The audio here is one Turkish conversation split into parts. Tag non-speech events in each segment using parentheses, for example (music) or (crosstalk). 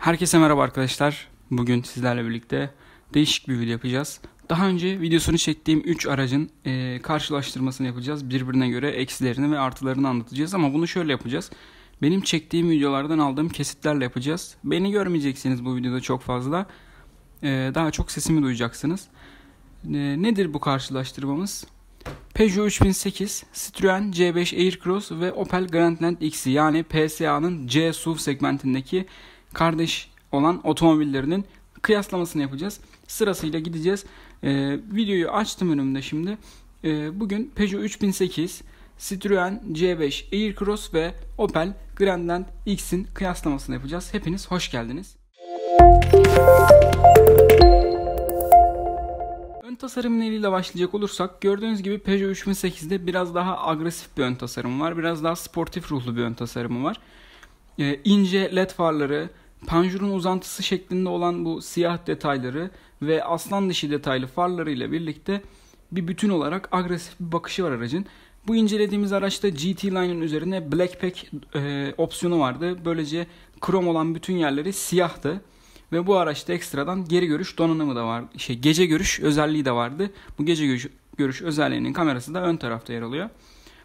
Herkese merhaba arkadaşlar. Bugün sizlerle birlikte değişik bir video yapacağız. Daha önce videosunu çektiğim 3 aracın e, karşılaştırmasını yapacağız. Birbirine göre eksilerini ve artılarını anlatacağız ama bunu şöyle yapacağız. Benim çektiğim videolardan aldığım kesitlerle yapacağız. Beni görmeyeceksiniz bu videoda çok fazla. E, daha çok sesimi duyacaksınız. E, nedir bu karşılaştırmamız? Peugeot 3008, Citroen C5 Aircross ve Opel Grandland X'i yani PSA'nın C SUV segmentindeki kardeş olan otomobillerinin kıyaslamasını yapacağız. Sırasıyla gideceğiz. E, videoyu açtım önümde şimdi. E, bugün Peugeot 3008, Citroen C5 Aircross ve Opel Grandland X'in kıyaslamasını yapacağız. Hepiniz hoş geldiniz. Ön tasarım ile başlayacak olursak gördüğünüz gibi Peugeot 3008'de biraz daha agresif bir ön tasarım var. Biraz daha sportif ruhlu bir ön tasarımı var. Ee, ince led farları, panjurun uzantısı şeklinde olan bu siyah detayları ve aslan dişi detaylı farları ile birlikte bir bütün olarak agresif bir bakışı var aracın. Bu incelediğimiz araçta GT Line'ın üzerine Black Pack e, opsiyonu vardı. Böylece krom olan bütün yerleri siyahtı. Ve bu araçta ekstradan geri görüş donanımı da var. Şey, gece görüş özelliği de vardı. Bu gece görüş, görüş özelliğinin kamerası da ön tarafta yer alıyor.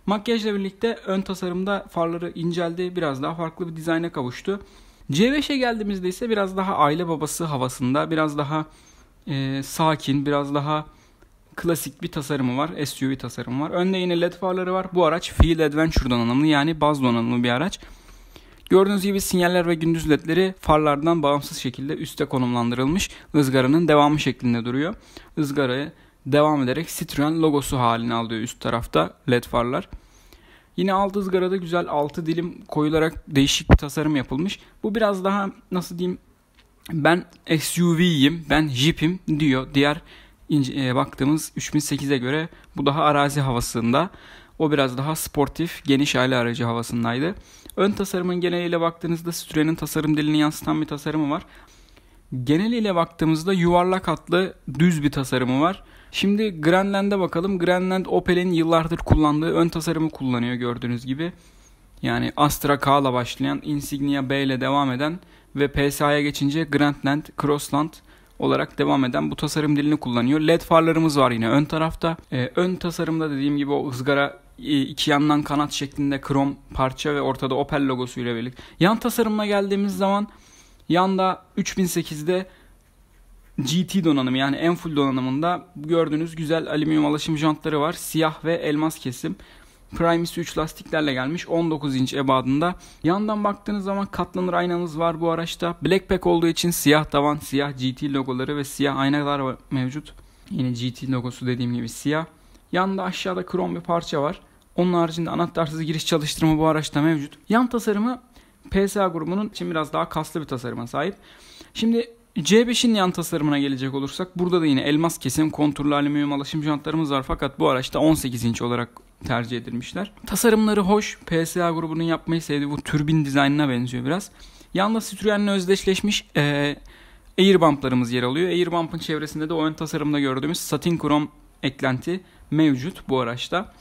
Makyajla birlikte ön tasarımda farları inceldi. Biraz daha farklı bir dizayna kavuştu. C5'e geldiğimizde ise biraz daha aile babası havasında, biraz daha e, sakin, biraz daha klasik bir tasarımı var. SUV tasarımı var. Önde yine LED farları var. Bu araç Field Adventure donanımlı yani baz donanımlı bir araç. Gördüğünüz gibi sinyaller ve gündüz ledleri farlardan bağımsız şekilde üste konumlandırılmış ızgaranın devamı şeklinde duruyor. Izgarayı devam ederek Citroen logosu halini alıyor üst tarafta led farlar. Yine alt ızgarada güzel altı dilim koyularak değişik bir tasarım yapılmış. Bu biraz daha nasıl diyeyim ben SUV'yim, ben Jeep'im diyor. Diğer ince, e, baktığımız 3008'e göre bu daha arazi havasında. O biraz daha sportif, geniş aile aracı havasındaydı. Ön tasarımın geneliyle baktığınızda Citroen'in tasarım dilini yansıtan bir tasarımı var. Geneliyle baktığımızda yuvarlak hatlı düz bir tasarımı var. Şimdi Greenland'e bakalım. Grandland Opel'in yıllardır kullandığı ön tasarımı kullanıyor gördüğünüz gibi. Yani Astra K ile başlayan, Insignia B ile devam eden ve PSA'ya geçince Grandland, Crossland olarak devam eden bu tasarım dilini kullanıyor. LED farlarımız var yine ön tarafta. Ee, ön tasarımda dediğim gibi o ızgara e, iki yandan kanat şeklinde krom parça ve ortada Opel logosuyla birlikte. Yan tasarımına geldiğimiz zaman yanda 3008'de GT donanımı yani en full donanımında gördüğünüz güzel alüminyum alaşım jantları var. Siyah ve elmas kesim. Primus 3 lastiklerle gelmiş 19 inç ebadında. Yandan baktığınız zaman katlanır aynamız var bu araçta. Black Pack olduğu için siyah tavan, siyah GT logoları ve siyah aynalar mevcut. Yine GT logosu dediğim gibi siyah. Yanda aşağıda krom bir parça var. Onun haricinde anahtarsız giriş çalıştırma bu araçta mevcut. Yan tasarımı PSA grubunun için biraz daha kaslı bir tasarıma sahip. Şimdi C5'in yan tasarımına gelecek olursak burada da yine elmas kesim, konturlu alüminyum alaşım jantlarımız var fakat bu araçta 18 inç olarak tercih edilmişler. Tasarımları hoş, PSA grubunun yapmayı sevdiği bu türbin dizaynına benziyor biraz. Yanda Citroen'le özdeşleşmiş ee, airbumplarımız yer alıyor. Airbump'ın çevresinde de o tasarımında gördüğümüz satin krom eklenti mevcut bu araçta.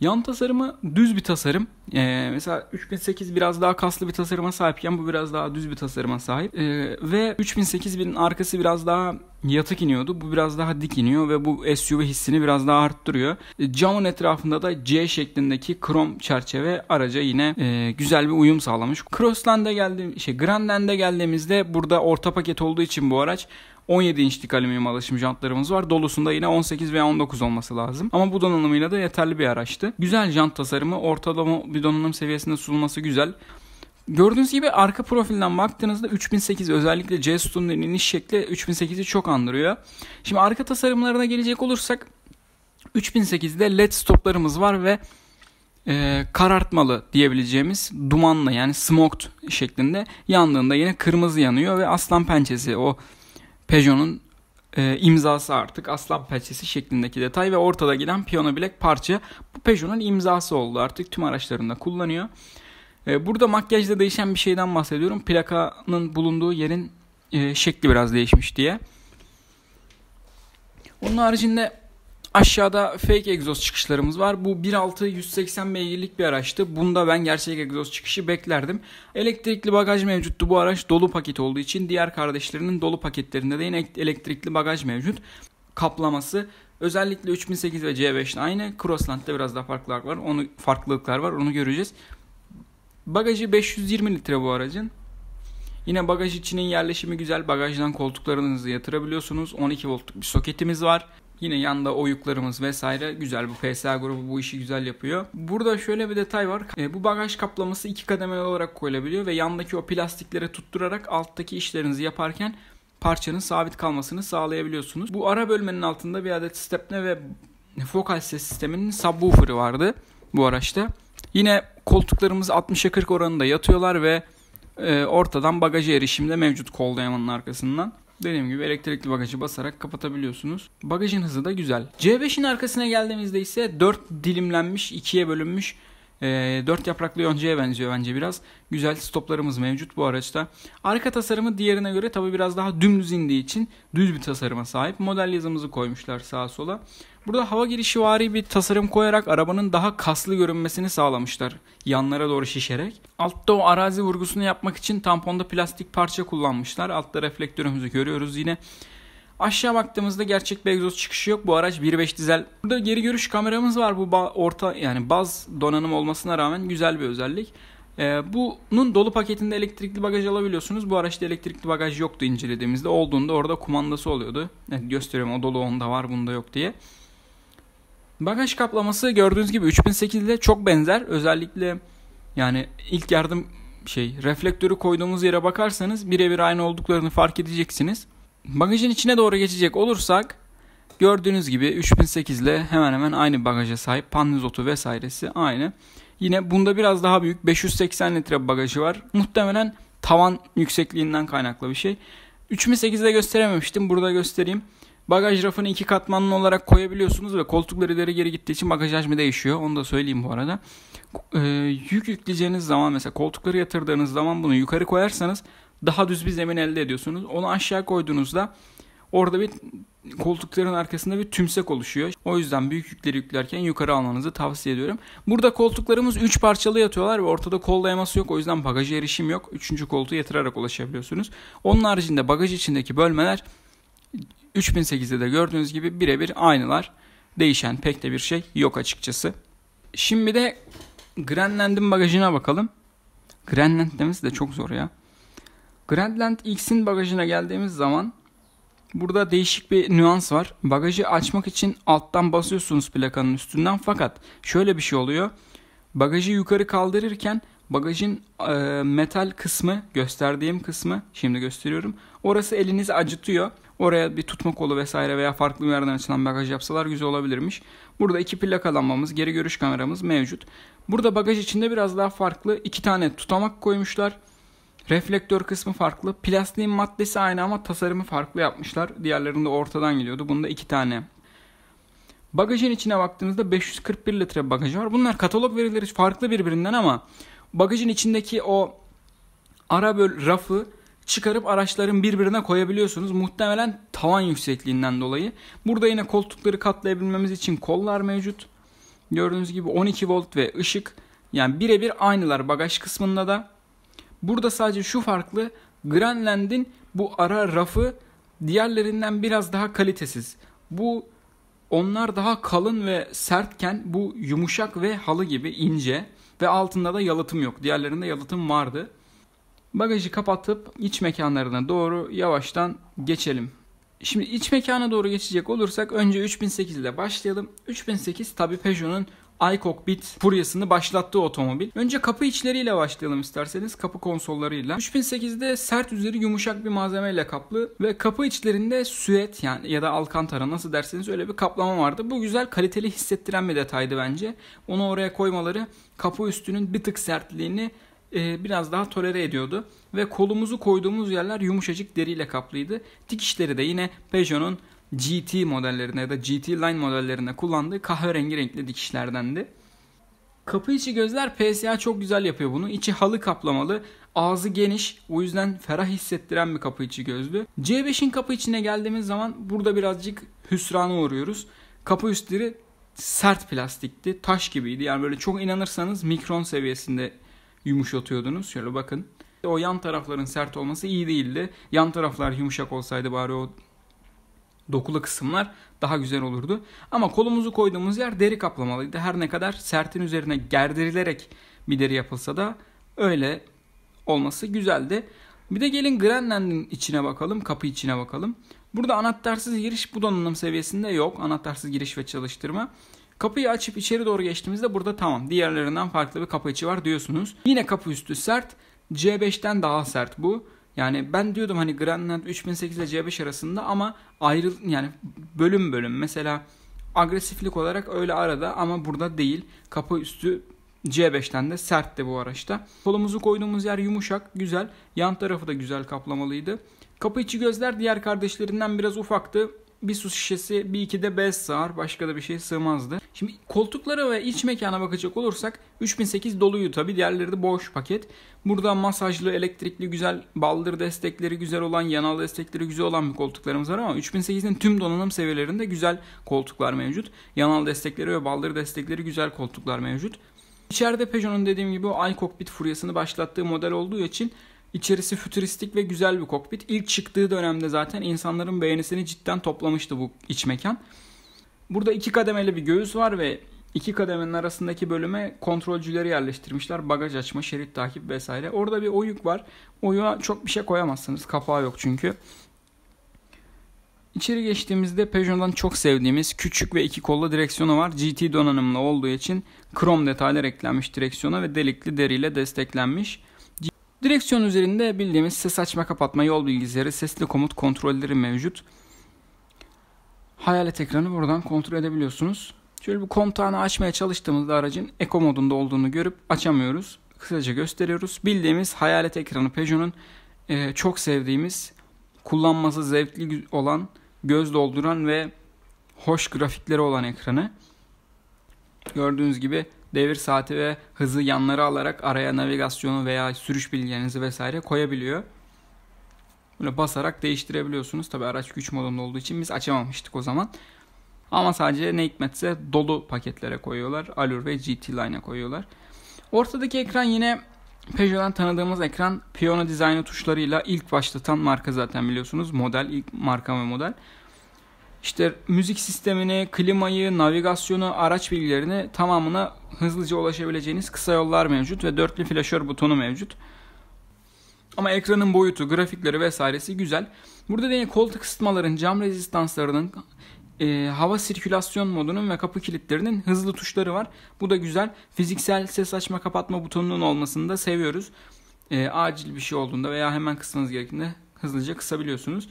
Yan tasarımı düz bir tasarım. Ee, mesela 3008 biraz daha kaslı bir tasarıma sahipken bu biraz daha düz bir tasarıma sahip. Ee, ve 3008'in arkası biraz daha yatık iniyordu. Bu biraz daha dik iniyor ve bu SUV hissini biraz daha arttırıyor. Ee, camın etrafında da C şeklindeki krom çerçeve araca yine e, güzel bir uyum sağlamış. Crossland'e geldiğim şey Grandland'e geldiğimizde burada orta paket olduğu için bu araç 17 inçlik alüminyum alaşım jantlarımız var. Dolusunda yine 18 veya 19 olması lazım. Ama bu donanımıyla da yeterli bir araçtı. Güzel jant tasarımı, ortalama bir donanım seviyesinde sunulması güzel. Gördüğünüz gibi arka profilden baktığınızda 3008 özellikle C sütunun iniş şekli 3008'i çok andırıyor. Şimdi arka tasarımlarına gelecek olursak 3008'de led stoplarımız var ve e, karartmalı diyebileceğimiz dumanlı yani smoked şeklinde yandığında yine kırmızı yanıyor ve aslan pençesi o Peugeot'un e, imzası artık aslan pençesi şeklindeki detay ve ortada giden piyano bilek parça bu Peugeot'un imzası oldu artık tüm araçlarında kullanıyor. E, burada makyajda değişen bir şeyden bahsediyorum. Plakanın bulunduğu yerin e, şekli biraz değişmiş diye. Onun haricinde Aşağıda fake egzoz çıkışlarımız var. Bu 1.6 180 beygirlik bir araçtı. Bunda ben gerçek egzoz çıkışı beklerdim. Elektrikli bagaj mevcuttu. Bu araç dolu paket olduğu için diğer kardeşlerinin dolu paketlerinde de yine elektrikli bagaj mevcut. Kaplaması özellikle 3008 ve C5'te aynı. Crossland'da biraz daha farklılıklar var. Onu farklılıklar var. Onu göreceğiz. Bagajı 520 litre bu aracın. Yine bagaj içinin yerleşimi güzel. Bagajdan koltuklarınızı yatırabiliyorsunuz. 12 voltluk bir soketimiz var. Yine yanda oyuklarımız vesaire güzel bu PSA grubu bu işi güzel yapıyor. Burada şöyle bir detay var. E, bu bagaj kaplaması iki kademeli olarak koyulabiliyor ve yandaki o plastiklere tutturarak alttaki işlerinizi yaparken parçanın sabit kalmasını sağlayabiliyorsunuz. Bu ara bölmenin altında bir adet stepne ve fokal ses sisteminin subwoofer'ı vardı bu araçta. Yine koltuklarımız 60'a 40 oranında yatıyorlar ve e, ortadan bagaja erişimde mevcut kol dayamanın arkasından. Dediğim gibi elektrikli bagajı basarak kapatabiliyorsunuz. Bagajın hızı da güzel. C5'in arkasına geldiğimizde ise 4 dilimlenmiş, ikiye bölünmüş e, dört yapraklı yoncaya benziyor bence biraz. Güzel stoplarımız mevcut bu araçta. Arka tasarımı diğerine göre tabi biraz daha dümdüz indiği için düz bir tasarıma sahip. Model yazımızı koymuşlar sağa sola. Burada hava girişi vari bir tasarım koyarak arabanın daha kaslı görünmesini sağlamışlar. Yanlara doğru şişerek. Altta o arazi vurgusunu yapmak için tamponda plastik parça kullanmışlar. Altta reflektörümüzü görüyoruz yine. Aşağı baktığımızda gerçek bir egzoz çıkışı yok. Bu araç 1.5 dizel. Burada geri görüş kameramız var. Bu orta yani baz donanım olmasına rağmen güzel bir özellik. Ee, bunun dolu paketinde elektrikli bagaj alabiliyorsunuz. Bu araçta elektrikli bagaj yoktu incelediğimizde. Olduğunda orada kumandası oluyordu. Evet, gösteriyorum o dolu onda var bunda yok diye. Bagaj kaplaması gördüğünüz gibi 3008 ile çok benzer. Özellikle yani ilk yardım şey reflektörü koyduğumuz yere bakarsanız birebir aynı olduklarını fark edeceksiniz. Bagajın içine doğru geçecek olursak gördüğünüz gibi 3008 ile hemen hemen aynı bagaja sahip. Panvizotu vesairesi aynı. Yine bunda biraz daha büyük 580 litre bagajı var. Muhtemelen tavan yüksekliğinden kaynaklı bir şey. 3008'de gösterememiştim. Burada göstereyim. Bagaj rafını iki katmanlı olarak koyabiliyorsunuz ve koltukları ileri geri gittiği için bagaj hacmi değişiyor. Onu da söyleyeyim bu arada. Ee, yük yükleyeceğiniz zaman mesela koltukları yatırdığınız zaman bunu yukarı koyarsanız daha düz bir zemin elde ediyorsunuz. Onu aşağı koyduğunuzda orada bir koltukların arkasında bir tümsek oluşuyor. O yüzden büyük yükleri yüklerken yukarı almanızı tavsiye ediyorum. Burada koltuklarımız 3 parçalı yatıyorlar ve ortada kol dayaması yok. O yüzden bagaja erişim yok. 3. koltuğu yatırarak ulaşabiliyorsunuz. Onun haricinde bagaj içindeki bölmeler 3008'de de gördüğünüz gibi birebir aynılar. Değişen pek de bir şey yok açıkçası. Şimdi de Grandland'in bagajına bakalım. Grandland demesi de çok zor ya. Grandland X'in bagajına geldiğimiz zaman burada değişik bir nüans var. Bagajı açmak için alttan basıyorsunuz plakanın üstünden fakat şöyle bir şey oluyor. Bagajı yukarı kaldırırken bagajın e, metal kısmı gösterdiğim kısmı şimdi gösteriyorum. Orası elinizi acıtıyor. Oraya bir tutma kolu vesaire veya farklı bir yerden açılan bagaj yapsalar güzel olabilirmiş. Burada iki plakalanmamız, geri görüş kameramız mevcut. Burada bagaj içinde biraz daha farklı iki tane tutamak koymuşlar. Reflektör kısmı farklı. Plastiğin maddesi aynı ama tasarımı farklı yapmışlar. Diğerlerinde ortadan geliyordu, Bunda iki tane. Bagajın içine baktığınızda 541 litre bagaj var. Bunlar katalog verileri farklı birbirinden ama bagajın içindeki o ara böl rafı çıkarıp araçların birbirine koyabiliyorsunuz. Muhtemelen tavan yüksekliğinden dolayı. Burada yine koltukları katlayabilmemiz için kollar mevcut. Gördüğünüz gibi 12 volt ve ışık. Yani birebir aynılar bagaj kısmında da. Burada sadece şu farklı Grönland'in bu ara rafı diğerlerinden biraz daha kalitesiz. Bu onlar daha kalın ve sertken bu yumuşak ve halı gibi ince ve altında da yalıtım yok. Diğerlerinde yalıtım vardı. Bagajı kapatıp iç mekanlarına doğru yavaştan geçelim. Şimdi iç mekana doğru geçecek olursak önce 3008 ile başlayalım. 3008 tabi Peugeot'un iCockpit Bit furyasını başlattığı otomobil. Önce kapı içleriyle başlayalım isterseniz. Kapı konsollarıyla. 3008'de sert üzeri yumuşak bir malzemeyle kaplı ve kapı içlerinde süet yani ya da alkantara nasıl derseniz öyle bir kaplama vardı. Bu güzel kaliteli hissettiren bir detaydı bence. Onu oraya koymaları kapı üstünün bir tık sertliğini e, biraz daha tolere ediyordu. Ve kolumuzu koyduğumuz yerler yumuşacık deriyle kaplıydı. Dikişleri de yine Peugeot'un GT modellerine ya da GT Line modellerine kullandığı kahverengi renkli dikişlerdendi. Kapı içi gözler PSA çok güzel yapıyor bunu. İçi halı kaplamalı, ağzı geniş. O yüzden ferah hissettiren bir kapı içi gözlü. C5'in kapı içine geldiğimiz zaman burada birazcık hüsrana uğruyoruz. Kapı üstleri sert plastikti. Taş gibiydi. Yani böyle çok inanırsanız mikron seviyesinde yumuşatıyordunuz. Şöyle bakın. O yan tarafların sert olması iyi değildi. Yan taraflar yumuşak olsaydı bari o dokulu kısımlar daha güzel olurdu. Ama kolumuzu koyduğumuz yer deri kaplamalıydı. Her ne kadar sertin üzerine gerdirilerek bir deri yapılsa da öyle olması güzeldi. Bir de gelin Greenland'in içine bakalım, kapı içine bakalım. Burada anahtarsız giriş bu donanım seviyesinde yok. Anahtarsız giriş ve çalıştırma. Kapıyı açıp içeri doğru geçtiğimizde burada tamam diğerlerinden farklı bir kapı içi var diyorsunuz. Yine kapı üstü sert. C5'ten daha sert bu. Yani ben diyordum hani Grandland 3008 ile C5 arasında ama ayrı yani bölüm bölüm mesela agresiflik olarak öyle arada ama burada değil. Kapı üstü C5'ten de sert de bu araçta. Kolumuzu koyduğumuz yer yumuşak, güzel. Yan tarafı da güzel kaplamalıydı. Kapı içi gözler diğer kardeşlerinden biraz ufaktı bir su şişesi, bir iki de bez sığar. Başka da bir şey sığmazdı. Şimdi koltuklara ve iç mekana bakacak olursak 3008 doluyu tabi. Diğerleri de boş paket. Burada masajlı, elektrikli, güzel baldır destekleri güzel olan, yanal destekleri güzel olan bir koltuklarımız var ama 3008'in tüm donanım seviyelerinde güzel koltuklar mevcut. Yanal destekleri ve baldır destekleri güzel koltuklar mevcut. İçeride Peugeot'un dediğim gibi o iCockpit furyasını başlattığı model olduğu için İçerisi fütüristik ve güzel bir kokpit. İlk çıktığı dönemde zaten insanların beğenisini cidden toplamıştı bu iç mekan. Burada iki kademeli bir göğüs var ve iki kademenin arasındaki bölüme kontrolcüleri yerleştirmişler. Bagaj açma, şerit takip vesaire. Orada bir oyuk var. Oyuğa çok bir şey koyamazsınız. Kapağı yok çünkü. İçeri geçtiğimizde Peugeot'dan çok sevdiğimiz küçük ve iki kollu direksiyonu var. GT donanımlı olduğu için krom detaylar eklenmiş direksiyona ve delikli deriyle desteklenmiş. Direksiyon üzerinde bildiğimiz ses açma kapatma yol bilgisayarı sesli komut kontrolleri mevcut. Hayalet ekranı buradan kontrol edebiliyorsunuz. Şöyle bir kontağını açmaya çalıştığımızda aracın eko modunda olduğunu görüp açamıyoruz. Kısaca gösteriyoruz. Bildiğimiz hayalet ekranı Peugeot'un e, çok sevdiğimiz, kullanması zevkli olan, göz dolduran ve hoş grafikleri olan ekranı. Gördüğünüz gibi devir saati ve hızı yanları alarak araya navigasyonu veya sürüş bilgilerinizi vesaire koyabiliyor. Böyle basarak değiştirebiliyorsunuz. Tabi araç güç modunda olduğu için biz açamamıştık o zaman. Ama sadece ne hikmetse dolu paketlere koyuyorlar. Alur ve GT Line'a koyuyorlar. Ortadaki ekran yine Peugeot'dan tanıdığımız ekran piyano dizaynı tuşlarıyla ilk başlatan marka zaten biliyorsunuz. Model, ilk marka ve model işte müzik sistemini, klimayı, navigasyonu, araç bilgilerini tamamına hızlıca ulaşabileceğiniz kısa yollar mevcut ve dörtlü flaşör butonu mevcut. Ama ekranın boyutu, grafikleri vesairesi güzel. Burada yine koltuk ısıtmaların, cam rezistanslarının, e, hava sirkülasyon modunun ve kapı kilitlerinin hızlı tuşları var. Bu da güzel. Fiziksel ses açma kapatma butonunun olmasını da seviyoruz. E, acil bir şey olduğunda veya hemen kısmanız gerektiğinde hızlıca kısabiliyorsunuz.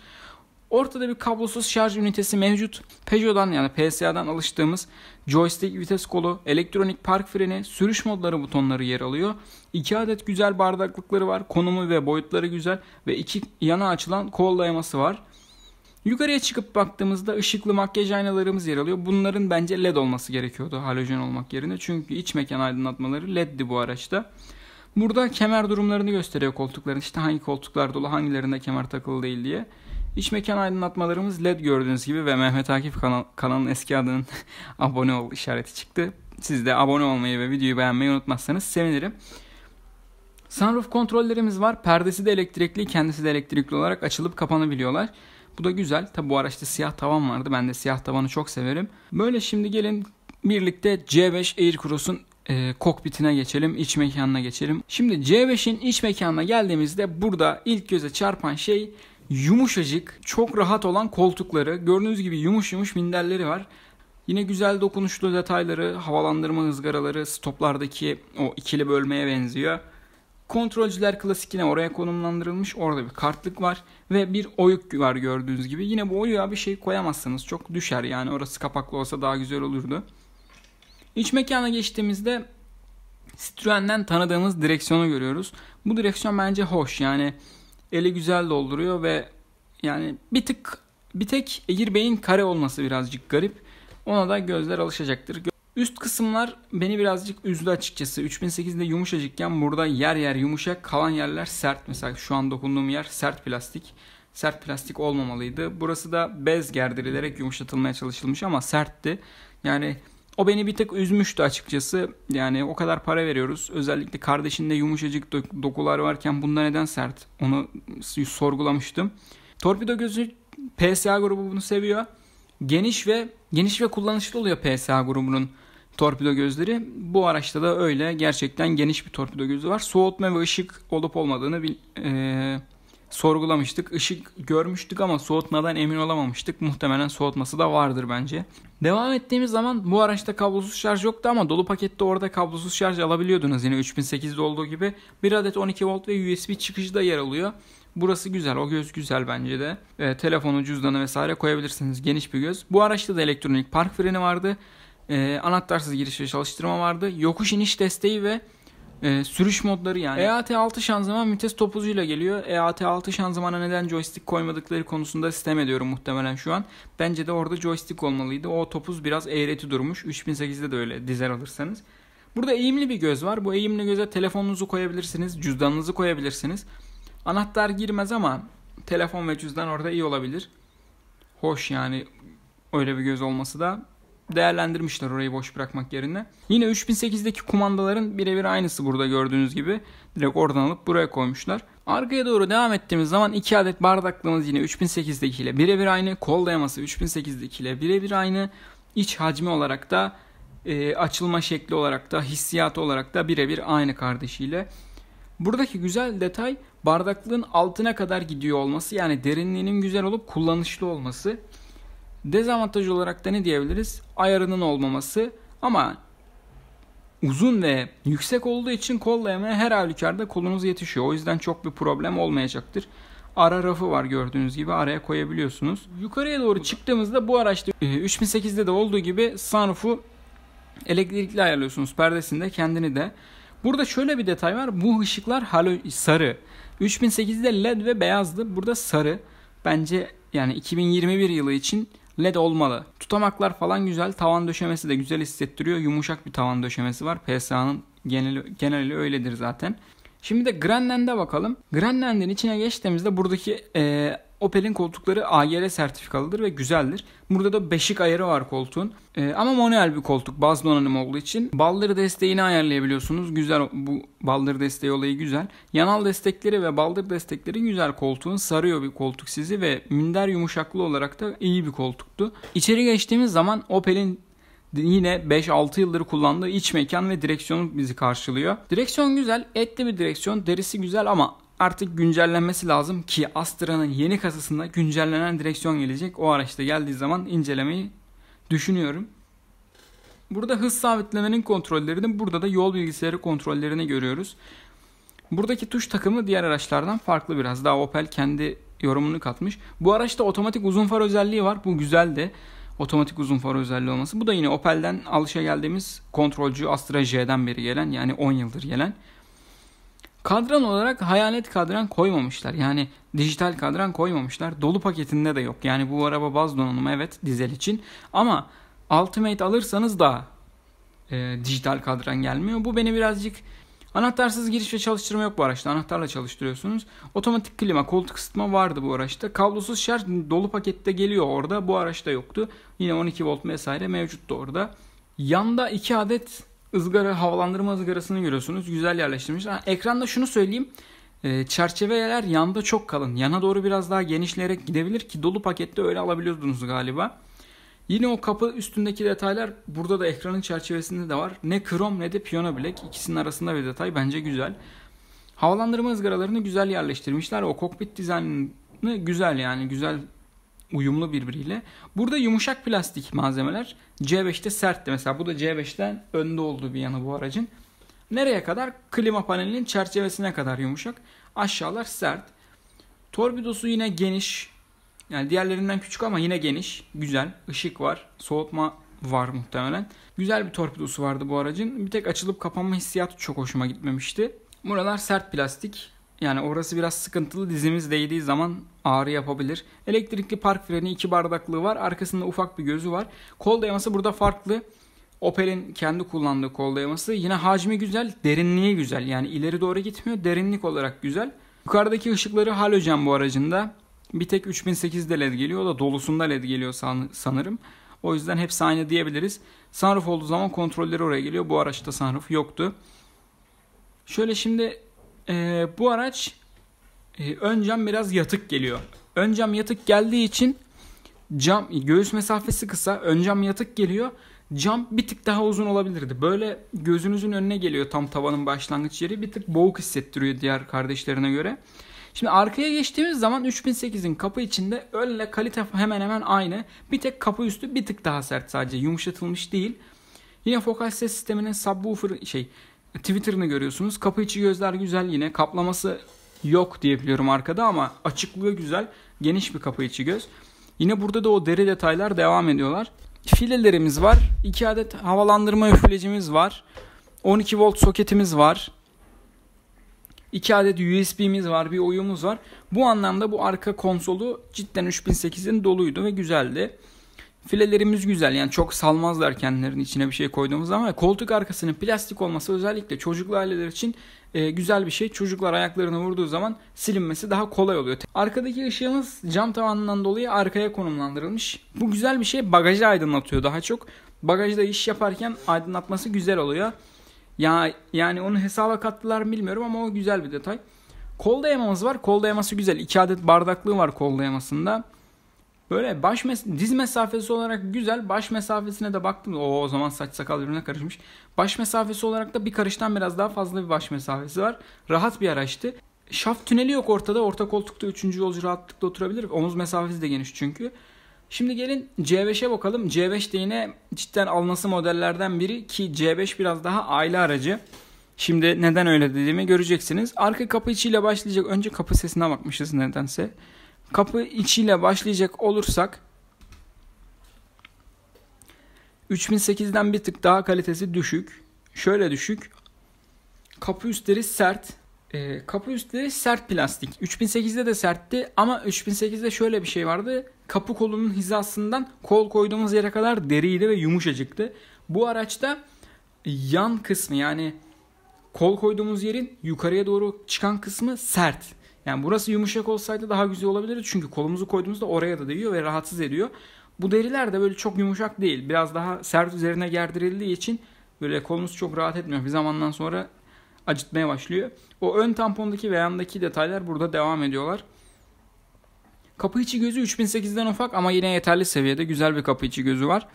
Ortada bir kablosuz şarj ünitesi mevcut. Peugeot'dan yani PSA'dan alıştığımız joystick vites kolu, elektronik park freni, sürüş modları butonları yer alıyor. 2 adet güzel bardaklıkları var. Konumu ve boyutları güzel ve iki yana açılan kol var. Yukarıya çıkıp baktığımızda ışıklı makyaj aynalarımız yer alıyor. Bunların bence led olması gerekiyordu halojen olmak yerine. Çünkü iç mekan aydınlatmaları leddi bu araçta. Burada kemer durumlarını gösteriyor koltukların. İşte hangi koltuklar dolu, hangilerinde kemer takılı değil diye. İç mekan aydınlatmalarımız LED gördüğünüz gibi ve Mehmet Akif kanal, kanalın eski adının (laughs) abone ol işareti çıktı. Siz de abone olmayı ve videoyu beğenmeyi unutmazsanız sevinirim. Sunroof kontrollerimiz var. Perdesi de elektrikli, kendisi de elektrikli olarak açılıp kapanabiliyorlar. Bu da güzel. Tabi bu araçta siyah tavan vardı. Ben de siyah tavanı çok severim. Böyle şimdi gelin birlikte C5 Aircross'un e, kokpitine geçelim, iç mekanına geçelim. Şimdi C5'in iç mekanına geldiğimizde burada ilk göze çarpan şey yumuşacık, çok rahat olan koltukları, gördüğünüz gibi yumuş yumuş minderleri var. Yine güzel dokunuşlu detayları, havalandırma ızgaraları stoplardaki o ikili bölmeye benziyor. Kontrolcüler klasikine oraya konumlandırılmış. Orada bir kartlık var ve bir oyuk var gördüğünüz gibi. Yine bu oyuğa bir şey koyamazsınız. Çok düşer yani orası kapaklı olsa daha güzel olurdu. İç mekana geçtiğimizde Citroen'den tanıdığımız direksiyonu görüyoruz. Bu direksiyon bence hoş yani Eli güzel dolduruyor ve yani bir tık bir tek Airbag'in kare olması birazcık garip. Ona da gözler alışacaktır. Üst kısımlar beni birazcık üzdü açıkçası. 3008'de yumuşacıkken burada yer yer yumuşak kalan yerler sert. Mesela şu an dokunduğum yer sert plastik. Sert plastik olmamalıydı. Burası da bez gerdirilerek yumuşatılmaya çalışılmış ama sertti. Yani o beni bir tık üzmüştü açıkçası. Yani o kadar para veriyoruz. Özellikle kardeşinde yumuşacık dokular varken bunda neden sert? Onu sorgulamıştım. Torpido gözü PSA grubu bunu seviyor. Geniş ve geniş ve kullanışlı oluyor PSA grubunun torpido gözleri. Bu araçta da öyle gerçekten geniş bir torpido gözü var. Soğutma ve ışık olup olmadığını bil, e, sorgulamıştık. Işık görmüştük ama soğutmadan emin olamamıştık. Muhtemelen soğutması da vardır bence. Devam ettiğimiz zaman bu araçta kablosuz şarj yoktu ama dolu pakette orada kablosuz şarj alabiliyordunuz. Yine 3008'de olduğu gibi bir adet 12 volt ve USB çıkışı da yer alıyor. Burası güzel. O göz güzel bence de. E, telefonu, cüzdanı vesaire koyabilirsiniz. Geniş bir göz. Bu araçta da elektronik park freni vardı. E, anahtarsız giriş ve çalıştırma vardı. Yokuş iniş desteği ve e, sürüş modları yani. EAT6 şanzıman vites topuzuyla geliyor. EAT6 şanzımana neden joystick koymadıkları konusunda sistem ediyorum muhtemelen şu an. Bence de orada joystick olmalıydı. O topuz biraz eğreti durmuş. 3008'de de öyle dizel alırsanız. Burada eğimli bir göz var. Bu eğimli göze telefonunuzu koyabilirsiniz, cüzdanınızı koyabilirsiniz. Anahtar girmez ama telefon ve cüzdan orada iyi olabilir. Hoş yani öyle bir göz olması da değerlendirmişler orayı boş bırakmak yerine. Yine 3008'deki kumandaların birebir aynısı burada gördüğünüz gibi. Direkt oradan alıp buraya koymuşlar. Arkaya doğru devam ettiğimiz zaman iki adet bardaklığımız yine 3008'deki ile birebir aynı. Kol dayaması 3008'deki ile birebir aynı. İç hacmi olarak da e, açılma şekli olarak da hissiyatı olarak da birebir aynı kardeşiyle. Buradaki güzel detay bardaklığın altına kadar gidiyor olması yani derinliğinin güzel olup kullanışlı olması. Dezavantaj olarak da ne diyebiliriz? Ayarının olmaması ama uzun ve yüksek olduğu için kollayamaya her halükarda kolunuz yetişiyor. O yüzden çok bir problem olmayacaktır. Ara rafı var gördüğünüz gibi araya koyabiliyorsunuz. Yukarıya doğru çıktığımızda bu araçta 3008'de e, de olduğu gibi sunroof'u elektrikli ayarlıyorsunuz perdesinde kendini de. Burada şöyle bir detay var. Bu ışıklar halo sarı. 3008'de led ve beyazdı. Burada sarı. Bence yani 2021 yılı için LED olmalı. Tutamaklar falan güzel. Tavan döşemesi de güzel hissettiriyor. Yumuşak bir tavan döşemesi var. PSA'nın geneli, geneli öyledir zaten. Şimdi de Grönland'e bakalım. Grandland'in içine geçtiğimizde buradaki e, Opel'in koltukları AGR sertifikalıdır ve güzeldir. Burada da beşik ayarı var koltuğun. Ee, ama manuel bir koltuk baz donanım olduğu için. Baldır desteğini ayarlayabiliyorsunuz. Güzel bu baldır desteği olayı güzel. Yanal destekleri ve baldır destekleri güzel koltuğun. Sarıyor bir koltuk sizi ve minder yumuşaklığı olarak da iyi bir koltuktu. İçeri geçtiğimiz zaman Opel'in yine 5-6 yıldır kullandığı iç mekan ve direksiyon bizi karşılıyor. Direksiyon güzel, etli bir direksiyon, derisi güzel ama artık güncellenmesi lazım ki Astra'nın yeni kasasında güncellenen direksiyon gelecek. O araçta geldiği zaman incelemeyi düşünüyorum. Burada hız sabitlemenin kontrollerini, burada da yol bilgisayarı kontrollerini görüyoruz. Buradaki tuş takımı diğer araçlardan farklı biraz. Daha Opel kendi yorumunu katmış. Bu araçta otomatik uzun far özelliği var. Bu güzel de otomatik uzun far özelliği olması. Bu da yine Opel'den alışa geldiğimiz kontrolcü Astra J'den beri gelen yani 10 yıldır gelen Kadran olarak hayalet kadran koymamışlar. Yani dijital kadran koymamışlar. Dolu paketinde de yok. Yani bu araba baz donanımı evet dizel için. Ama Ultimate alırsanız da e, dijital kadran gelmiyor. Bu beni birazcık Anahtarsız giriş ve çalıştırma yok bu araçta. Anahtarla çalıştırıyorsunuz. Otomatik klima, koltuk ısıtma vardı bu araçta. Kablosuz şarj dolu pakette geliyor orada. Bu araçta yoktu. Yine 12 volt vesaire mevcuttu orada. Yanda 2 adet ızgara, havalandırma ızgarasını görüyorsunuz. Güzel yerleştirilmiş. Ha, ekranda şunu söyleyeyim. E, çerçeveler yanda çok kalın. Yana doğru biraz daha genişleyerek gidebilir ki dolu pakette öyle alabiliyordunuz galiba. Yine o kapı üstündeki detaylar burada da ekranın çerçevesinde de var. Ne krom ne de piyano bilek. ikisinin arasında bir detay bence güzel. Havalandırma ızgaralarını güzel yerleştirmişler. O kokpit dizaynını güzel yani güzel uyumlu birbiriyle. Burada yumuşak plastik malzemeler C5'te sertti. Mesela bu da C5'ten önde olduğu bir yanı bu aracın. Nereye kadar? Klima panelinin çerçevesine kadar yumuşak. Aşağılar sert. Torpidosu yine geniş. Yani diğerlerinden küçük ama yine geniş. Güzel. Işık var. Soğutma var muhtemelen. Güzel bir torpidosu vardı bu aracın. Bir tek açılıp kapanma hissiyatı çok hoşuma gitmemişti. Buralar sert plastik. Yani orası biraz sıkıntılı dizimiz değdiği zaman ağrı yapabilir. Elektrikli park freni iki bardaklığı var. Arkasında ufak bir gözü var. Kol dayaması burada farklı. Opel'in kendi kullandığı kol dayaması yine hacmi güzel, derinliği güzel. Yani ileri doğru gitmiyor, derinlik olarak güzel. Yukarıdaki ışıkları halojen bu aracında. Bir tek 3008'de led geliyor. O da dolusunda led geliyor san sanırım. O yüzden hepsi aynı diyebiliriz. Sunroof olduğu zaman kontrolleri oraya geliyor. Bu araçta sunroof yoktu. Şöyle şimdi e, bu araç e, ön cam biraz yatık geliyor. Ön cam yatık geldiği için cam göğüs mesafesi kısa, ön cam yatık geliyor. Cam bir tık daha uzun olabilirdi. Böyle gözünüzün önüne geliyor tam tavanın başlangıç yeri. Bir tık boğuk hissettiriyor diğer kardeşlerine göre. Şimdi arkaya geçtiğimiz zaman 3008'in kapı içinde önle kalite hemen hemen aynı. Bir tek kapı üstü bir tık daha sert sadece yumuşatılmış değil. Yine fokal ses sisteminin subwoofer şey Twitter'ını görüyorsunuz. Kapı içi gözler güzel yine. Kaplaması yok diyebiliyorum arkada ama açıklığı güzel. Geniş bir kapı içi göz. Yine burada da o deri detaylar devam ediyorlar. Filelerimiz var. 2 adet havalandırma üflecimiz var. 12 volt soketimiz var. 2 adet USB'miz var, bir oyumuz var. Bu anlamda bu arka konsolu cidden 3008'in doluydu ve güzeldi. Filelerimiz güzel yani çok salmazlar kendilerinin içine bir şey koyduğumuz zaman. Koltuk arkasının plastik olması özellikle çocuklu aileler için e, güzel bir şey. Çocuklar ayaklarını vurduğu zaman silinmesi daha kolay oluyor. Arkadaki ışığımız cam tavanından dolayı arkaya konumlandırılmış. Bu güzel bir şey bagajı aydınlatıyor daha çok. Bagajda iş yaparken aydınlatması güzel oluyor. Ya yani onu hesaba kattılar mı bilmiyorum ama o güzel bir detay. Kol dayamamız var. Kol dayaması güzel. 2 adet bardaklığı var kol dayamasında. Böyle baş mes diz mesafesi olarak güzel. Baş mesafesine de baktım. O o zaman saç sakal birbirine karışmış. Baş mesafesi olarak da bir karıştan biraz daha fazla bir baş mesafesi var. Rahat bir araçtı. Şaft tüneli yok ortada. Orta koltukta 3. yolcu rahatlıkla oturabilir. Omuz mesafesi de geniş çünkü. Şimdi gelin C5'e bakalım. C5 de yine cidden alması modellerden biri ki C5 biraz daha aile aracı. Şimdi neden öyle dediğimi göreceksiniz. Arka kapı içiyle başlayacak. Önce kapı sesine bakmışız nedense. Kapı içiyle başlayacak olursak 3008'den bir tık daha kalitesi düşük. Şöyle düşük. Kapı üstleri sert. E, kapı üstleri sert plastik. 3008'de de sertti ama 3008'de şöyle bir şey vardı. Kapı kolunun hizasından kol koyduğumuz yere kadar deriydi ve yumuşacıktı. Bu araçta yan kısmı yani kol koyduğumuz yerin yukarıya doğru çıkan kısmı sert. Yani burası yumuşak olsaydı daha güzel olabilirdi. Çünkü kolumuzu koyduğumuzda oraya da değiyor ve rahatsız ediyor. Bu deriler de böyle çok yumuşak değil. Biraz daha sert üzerine gerdirildiği için böyle kolumuz çok rahat etmiyor. Bir zamandan sonra acıtmaya başlıyor. O ön tampondaki ve yandaki detaylar burada devam ediyorlar. Kapı içi gözü 3008'den ufak ama yine yeterli seviyede güzel bir kapı içi gözü var.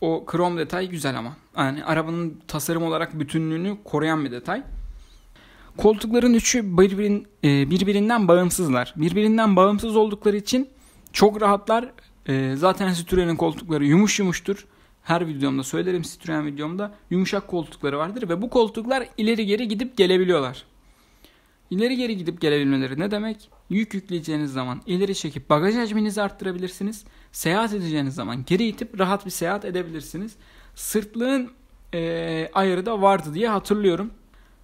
O krom detay güzel ama. Yani arabanın tasarım olarak bütünlüğünü koruyan bir detay. Koltukların üçü birbirin, e, birbirinden bağımsızlar. Birbirinden bağımsız oldukları için çok rahatlar. E, zaten Citroen'in koltukları yumuş yumuştur. Her videomda söylerim Citroen videomda yumuşak koltukları vardır ve bu koltuklar ileri geri gidip gelebiliyorlar. İleri geri gidip gelebilmeleri ne demek? Yük yükleyeceğiniz zaman ileri çekip bagaj hacminizi arttırabilirsiniz. Seyahat edeceğiniz zaman geri itip rahat bir seyahat edebilirsiniz. Sırtlığın e, ayarı da vardı diye hatırlıyorum.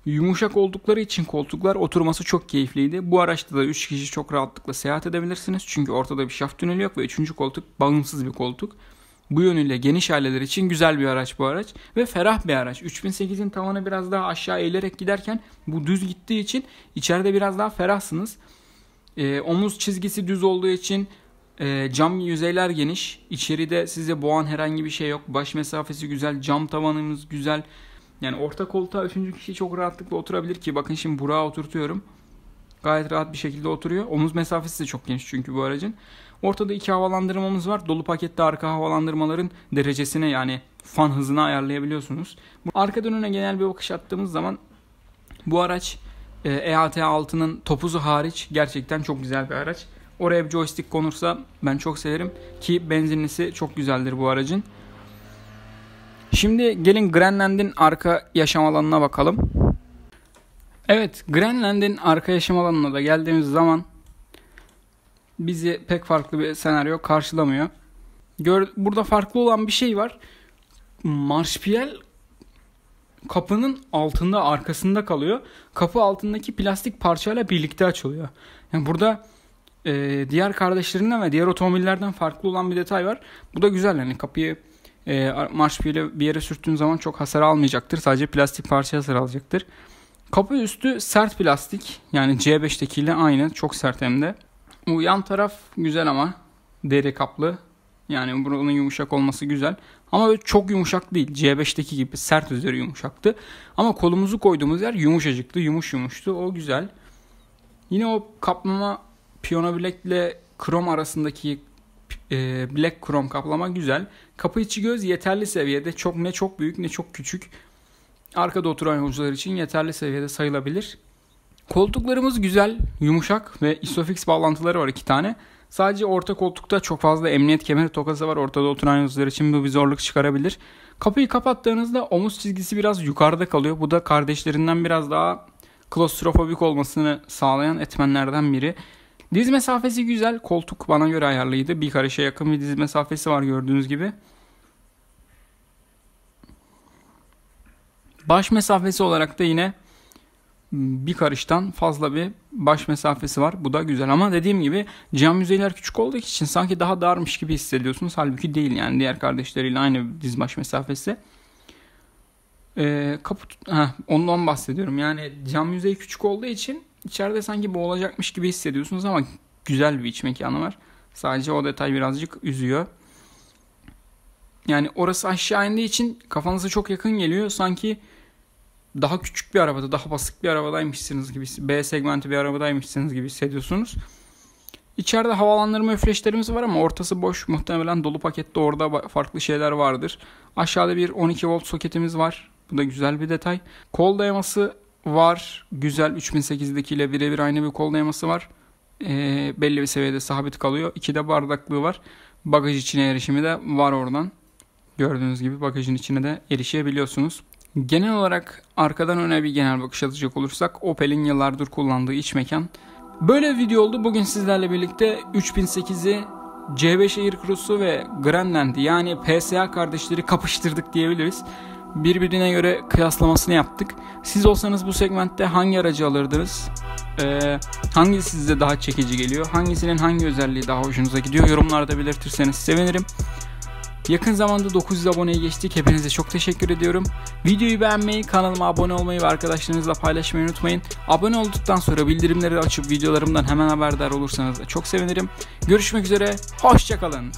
Yumuşak oldukları için koltuklar oturması çok keyifliydi. Bu araçta da 3 kişi çok rahatlıkla seyahat edebilirsiniz. Çünkü ortada bir şaft tüneli yok ve 3. koltuk bağımsız bir koltuk. Bu yönüyle geniş aileler için güzel bir araç bu araç ve ferah bir araç. 3008'in tavanı biraz daha aşağı eğilerek giderken bu düz gittiği için içeride biraz daha ferahsınız. E, ee, omuz çizgisi düz olduğu için e, cam yüzeyler geniş. İçeride size boğan herhangi bir şey yok. Baş mesafesi güzel, cam tavanımız güzel. Yani orta koltuğa üçüncü kişi çok rahatlıkla oturabilir ki bakın şimdi Burak'a oturtuyorum. Gayet rahat bir şekilde oturuyor. Omuz mesafesi de çok geniş çünkü bu aracın. Ortada iki havalandırmamız var. Dolu pakette arka havalandırmaların derecesine yani fan hızına ayarlayabiliyorsunuz. Arka dönüne genel bir bakış attığımız zaman bu araç EAT6'nın e topuzu hariç gerçekten çok güzel bir araç. Oraya bir joystick konursa ben çok severim ki benzinlisi çok güzeldir bu aracın. Şimdi gelin Greenland'in arka yaşam alanına bakalım. Evet, Greenland'in arka yaşam alanına da geldiğimiz zaman bizi pek farklı bir senaryo karşılamıyor. Gör, burada farklı olan bir şey var. Marşpiyel kapının altında arkasında kalıyor. Kapı altındaki plastik parçayla birlikte açılıyor. Yani burada e, diğer kardeşlerinden ve diğer otomobillerden farklı olan bir detay var. Bu da güzel yani kapıyı e, ee, marşpiyle bir yere sürttüğün zaman çok hasar almayacaktır. Sadece plastik parça hasar alacaktır. Kapı üstü sert plastik. Yani C5'tekiyle aynı. Çok sert hem de. Bu yan taraf güzel ama deri kaplı. Yani buranın yumuşak olması güzel. Ama böyle çok yumuşak değil. C5'teki gibi sert üzeri yumuşaktı. Ama kolumuzu koyduğumuz yer yumuşacıktı. Yumuş yumuştu. O güzel. Yine o kaplama piyano ile krom arasındaki e, black Chrome kaplama güzel. Kapı içi göz yeterli seviyede. Çok ne çok büyük ne çok küçük. Arkada oturan yolcular için yeterli seviyede sayılabilir. Koltuklarımız güzel, yumuşak ve isofix bağlantıları var iki tane. Sadece orta koltukta çok fazla emniyet kemeri tokası var ortada oturan yolcular için bu bir zorluk çıkarabilir. Kapıyı kapattığınızda omuz çizgisi biraz yukarıda kalıyor. Bu da kardeşlerinden biraz daha klostrofobik olmasını sağlayan etmenlerden biri. Diz mesafesi güzel. Koltuk bana göre ayarlıydı. Bir karışa yakın bir diz mesafesi var gördüğünüz gibi. Baş mesafesi olarak da yine bir karıştan fazla bir baş mesafesi var. Bu da güzel ama dediğim gibi cam yüzeyler küçük olduğu için sanki daha darmış gibi hissediyorsunuz. Halbuki değil yani diğer kardeşleriyle aynı diz baş mesafesi. Ee, kaput, heh, ondan bahsediyorum. Yani cam yüzeyi küçük olduğu için İçeride sanki boğulacakmış gibi hissediyorsunuz ama güzel bir iç mekanı var. Sadece o detay birazcık üzüyor. Yani orası aşağı indiği için kafanıza çok yakın geliyor. Sanki daha küçük bir arabada, daha basık bir arabadaymışsınız gibi, B segmenti bir arabadaymışsınız gibi hissediyorsunuz. İçeride havalandırma üfleşlerimiz var ama ortası boş. Muhtemelen dolu pakette orada farklı şeyler vardır. Aşağıda bir 12 volt soketimiz var. Bu da güzel bir detay. Kol dayaması var. Güzel 3008'dekiyle birebir aynı bir kol var. E, belli bir seviyede sabit kalıyor. İki de bardaklığı var. Bagaj içine erişimi de var oradan. Gördüğünüz gibi bagajın içine de erişebiliyorsunuz. Genel olarak arkadan öne bir genel bakış atacak olursak Opel'in yıllardır kullandığı iç mekan. Böyle bir video oldu. Bugün sizlerle birlikte 3008'i C5 Air Cruise'u ve Grandland'i yani PSA kardeşleri kapıştırdık diyebiliriz birbirine göre kıyaslamasını yaptık. Siz olsanız bu segmentte hangi aracı alırdınız? Ee, hangisi size daha çekici geliyor? Hangisinin hangi özelliği daha hoşunuza gidiyor? Yorumlarda belirtirseniz sevinirim. Yakın zamanda 900 aboneye geçtik. Hepinize çok teşekkür ediyorum. Videoyu beğenmeyi, kanalıma abone olmayı ve arkadaşlarınızla paylaşmayı unutmayın. Abone olduktan sonra bildirimleri açıp videolarımdan hemen haberdar olursanız da çok sevinirim. Görüşmek üzere, hoşçakalın.